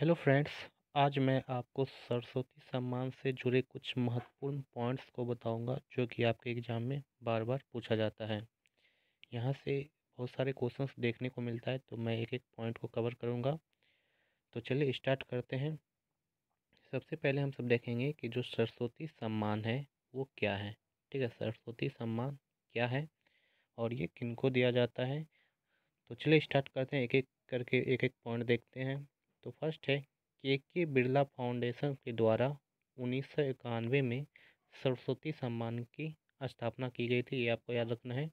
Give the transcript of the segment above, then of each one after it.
hello friends आज मैं आपको सरस्वती सम्मान से जुड़े कुछ महत्वपूर्ण पॉइंट्स को बताऊंगा जो कि आपके एग्ज़ाम में बार बार पूछा जाता है यहाँ से बहुत सारे क्वेश्चंस देखने को मिलता है तो मैं एक एक पॉइंट को कवर करूँगा तो चलिए स्टार्ट करते हैं सबसे पहले हम सब देखेंगे कि जो सरस्वती सम्मान है वो क्या है ठीक है सरस्वती सम्मान क्या है और ये किनको दिया जाता है तो चलिए स्टार्ट करते हैं एक एक करके एक एक पॉइंट देखते हैं तो फर्स्ट है के के बिरला फाउंडेशन के द्वारा उन्नीस सौ इक्यानवे में सरस्वती सम्मान की स्थापना की गई थी ये आपको याद रखना है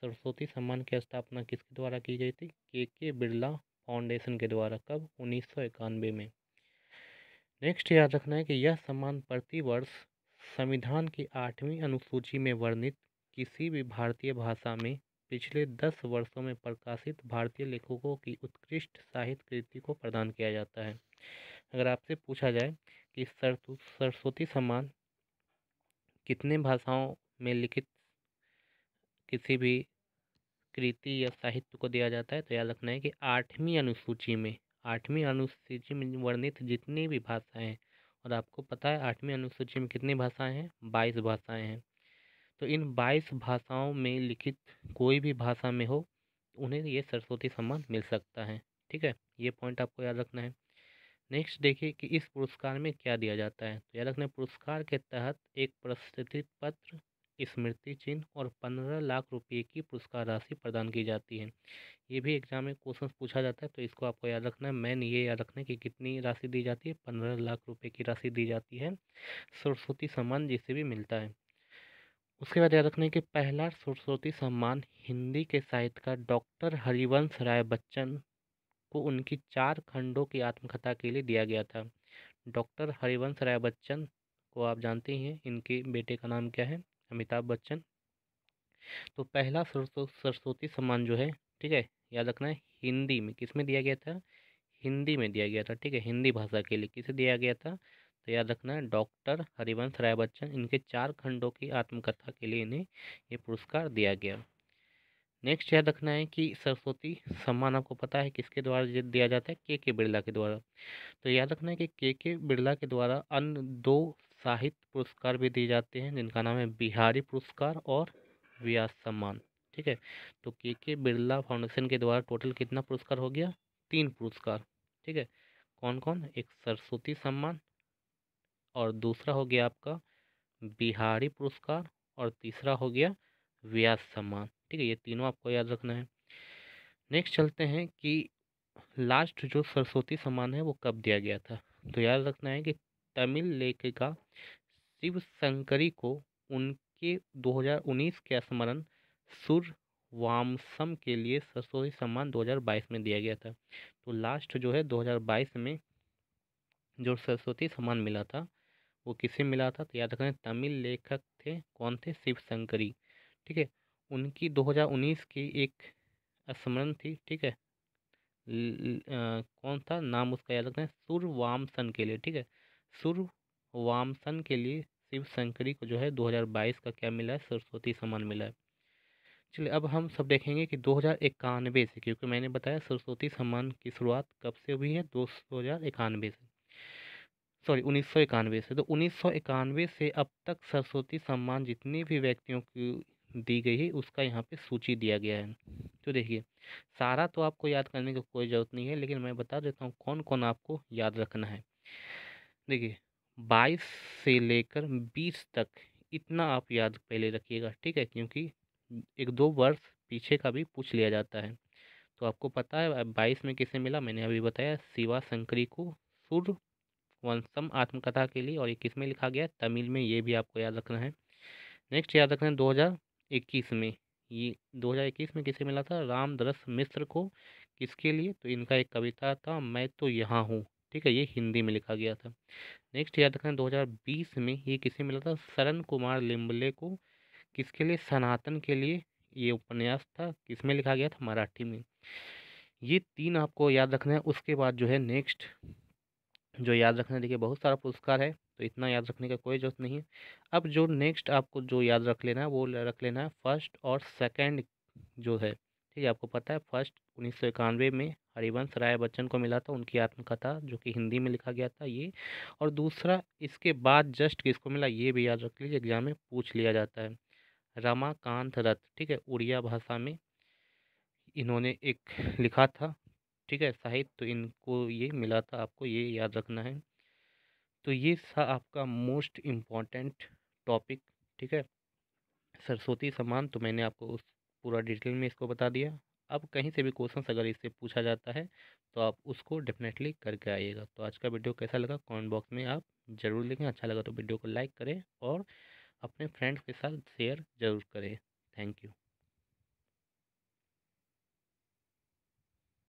सरस्वती सम्मान की स्थापना किसके द्वारा की गई थी के के बिरला फाउंडेशन के द्वारा कब उन्नीस सौ इक्यानवे में नेक्स्ट याद रखना है कि यह सम्मान प्रतिवर्ष संविधान की आठवीं अनुसूची में वर्णित किसी भी भारतीय भाषा में पिछले दस वर्षों में प्रकाशित भारतीय लेखकों की उत्कृष्ट साहित्य कृति को प्रदान किया जाता है अगर आपसे पूछा जाए कि सरस्वती सम्मान कितने भाषाओं में लिखित किसी भी कृति या साहित्य को दिया जाता है तो याद रखना है कि आठवीं अनुसूची में आठवीं अनुसूची में वर्णित जितनी भी भाषाएं हैं और आपको पता है आठवीं अनुसूची में कितनी भाषाएं हैं बाईस भाषाएं हैं तो इन बाईस भाषाओं में लिखित कोई भी भाषा में हो उन्हें ये सरस्वती सम्मान मिल सकता है ठीक है ये पॉइंट आपको याद रखना है नेक्स्ट देखिए कि इस पुरस्कार में क्या दिया जाता है तो याद रखना पुरस्कार के तहत एक प्रस्तुति पत्र स्मृति चिन्ह और पंद्रह लाख रुपये की पुरस्कार राशि प्रदान की जाती है ये भी एग्जाम में क्वेश्चन पूछा जाता है तो इसको आपको याद रखना है मैन ये याद रखना है कि कितनी राशि दी जाती है पंद्रह लाख रुपये की राशि दी जाती है सरस्वती सम्मान जिसे भी मिलता है उसके बाद याद रखना है कि पहला सरस्वती सम्मान हिंदी के साहित्यकार डॉक्टर हरिवंश राय बच्चन को उनकी चार खंडों की आत्मकथा के लिए दिया गया था डॉक्टर हरिवंश राय बच्चन को आप जानते ही हैं इनके बेटे का नाम क्या है अमिताभ बच्चन तो पहला सरस्वती सम्मान जो है ठीक है याद रखना है हिंदी में किस में दिया गया था हिंदी में दिया गया था ठीक है हिंदी भाषा के लिए किसे दिया गया था तो याद रखना है डॉक्टर हरिवंश राय बच्चन इनके चार खंडों की आत्मकथा के लिए इन्हें ये पुरस्कार दिया गया नेक्स्ट याद रखना है कि सरस्वती सम्मान आपको पता है किसके द्वारा दिया जाता है के के बिरला के द्वारा तो याद रखना है कि के के बिरला के द्वारा अन्य दो साहित्य पुरस्कार भी दिए जाते हैं जिनका नाम है बिहारी पुरस्कार और व्यास सम्मान ठीक है तो के के बिरला फाउंडेशन के द्वारा टोटल कितना पुरस्कार हो गया तीन पुरस्कार ठीक है कौन कौन एक सरस्वती सम्मान और दूसरा हो गया आपका बिहारी पुरस्कार और तीसरा हो गया व्यास सम्मान ठीक है ये तीनों आपको याद रखना है नेक्स्ट चलते हैं कि लास्ट जो सरस्वती सम्मान है वो कब दिया गया था तो याद रखना है कि तमिल लेखिका शिव शंकरी को उनके 2019 के स्मरण सुर वामसम के लिए सरस्वती सम्मान 2022 में दिया गया था तो लास्ट जो है 2022 में जो सरस्वती सम्मान मिला था वो किसे मिला था तो याद रखें तमिल लेखक थे कौन थे शिव शंकरी ठीक है उनकी 2019 की एक स्मरण थी ठीक है ल, आ, कौन था नाम उसका याद रखना है सुर वामसन के लिए ठीक है सुर वामसन के लिए शिव शंकरी को जो है 2022 का क्या मिला है सरस्वती सम्मान मिला है चलिए अब हम सब देखेंगे कि दो हज़ार इक्यानवे से क्योंकि मैंने बताया सरस्वती सम्मान की शुरुआत कब से हुई है दो हज़ार इक्यानवे से सॉरी उन्नीस से तो उन्नीस से अब तक सरस्वती सम्मान जितनी भी व्यक्तियों की दी गई है उसका यहाँ पे सूची दिया गया है तो देखिए सारा तो आपको याद करने की कोई ज़रूरत नहीं है लेकिन मैं बता देता हूँ कौन कौन आपको याद रखना है देखिए बाईस से लेकर बीस तक इतना आप याद पहले रखिएगा ठीक है क्योंकि एक दो वर्ष पीछे का भी पूछ लिया जाता है तो आपको पता है बाईस में किसे मिला मैंने अभी बताया शिवा शंकरी को सूर्य वंशम आत्मकथा के लिए और ये किस में लिखा गया है तमिल में ये भी आपको याद रखना है नेक्स्ट याद रखना है दो हज़ार इक्कीस में ये दो हज़ार इक्कीस में किसे मिला था रामदरस मिश्र को किसके लिए तो इनका एक कविता था मैं तो यहाँ हूँ ठीक है ये हिंदी में लिखा गया था नेक्स्ट याद रखना दो हज़ार बीस में ये किसे मिला था शरण कुमार लिम्बले को किसके लिए सनातन के लिए ये उपन्यास था किसमें लिखा गया था मराठी में ये तीन आपको याद रखना है उसके बाद जो है नेक्स्ट जो याद रखने देखिए बहुत सारा पुरस्कार है तो इतना याद रखने का कोई जरूरत नहीं है अब जो नेक्स्ट आपको जो याद रख लेना है वो रख लेना है फर्स्ट और सेकेंड जो है ठीक है आपको पता है फर्स्ट उन्नीस सौ इक्यानवे में हरिवंश राय बच्चन को मिला था उनकी आत्मकथा जो कि हिंदी में लिखा गया था ये और दूसरा इसके बाद जस्ट किसको मिला ये भी याद रख लीजिए एग्जाम में पूछ लिया जाता है रमाकांत रथ ठीक है उड़िया भाषा में इन्होंने एक लिखा था ठीक है साहित्य तो इनको ये मिला था आपको ये याद रखना है तो ये था आपका मोस्ट इम्पॉर्टेंट टॉपिक ठीक है सरस्वती सम्मान तो मैंने आपको उस पूरा डिटेल में इसको बता दिया अब कहीं से भी क्वेश्चन अगर इससे पूछा जाता है तो आप उसको डेफिनेटली करके आइएगा तो आज का वीडियो कैसा लगा कमेंट बॉक्स में आप ज़रूर लिखें अच्छा लगा तो वीडियो को लाइक करें और अपने फ्रेंड्स के साथ शेयर ज़रूर करें थैंक यू